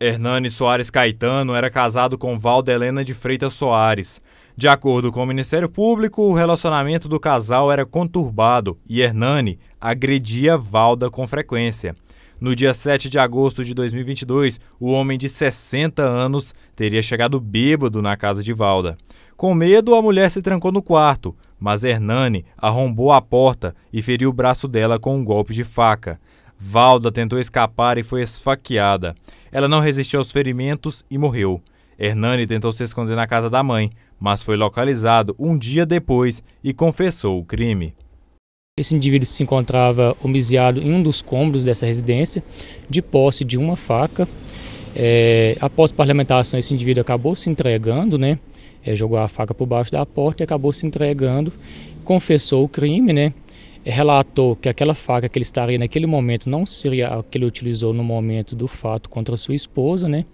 Hernani Soares Caetano era casado com Valda Helena de Freitas Soares. De acordo com o Ministério Público, o relacionamento do casal era conturbado e Hernani agredia Valda com frequência. No dia 7 de agosto de 2022, o homem de 60 anos teria chegado bêbado na casa de Valda. Com medo, a mulher se trancou no quarto, mas Hernani arrombou a porta e feriu o braço dela com um golpe de faca. Valda tentou escapar e foi esfaqueada. Ela não resistiu aos ferimentos e morreu. Hernani tentou se esconder na casa da mãe, mas foi localizado um dia depois e confessou o crime. Esse indivíduo se encontrava homiziado em um dos cômodos dessa residência, de posse de uma faca. É, após parlamentação, esse indivíduo acabou se entregando, né? É, jogou a faca por baixo da porta e acabou se entregando. Confessou o crime, né? relatou que aquela faca que ele estaria naquele momento não seria a que ele utilizou no momento do fato contra sua esposa, né?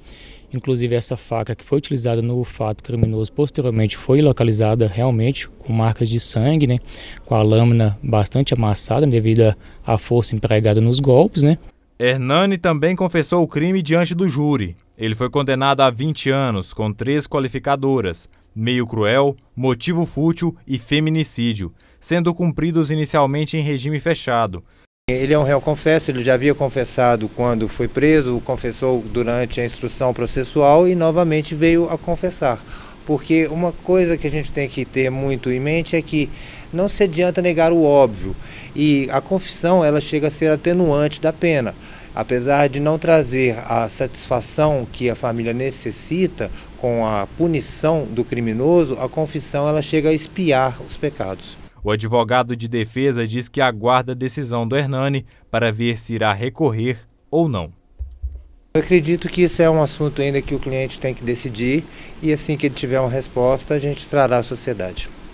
Inclusive essa faca que foi utilizada no fato criminoso posteriormente foi localizada realmente com marcas de sangue, né? Com a lâmina bastante amassada devido à força empregada nos golpes, né? Hernani também confessou o crime diante do júri. Ele foi condenado a 20 anos com três qualificadoras: meio cruel, motivo fútil e feminicídio sendo cumpridos inicialmente em regime fechado. Ele é um réu confesso, ele já havia confessado quando foi preso, confessou durante a instrução processual e novamente veio a confessar. Porque uma coisa que a gente tem que ter muito em mente é que não se adianta negar o óbvio. E a confissão ela chega a ser atenuante da pena. Apesar de não trazer a satisfação que a família necessita com a punição do criminoso, a confissão ela chega a espiar os pecados. O advogado de defesa diz que aguarda a decisão do Hernani para ver se irá recorrer ou não. Eu acredito que isso é um assunto ainda que o cliente tem que decidir e assim que ele tiver uma resposta, a gente trará à sociedade.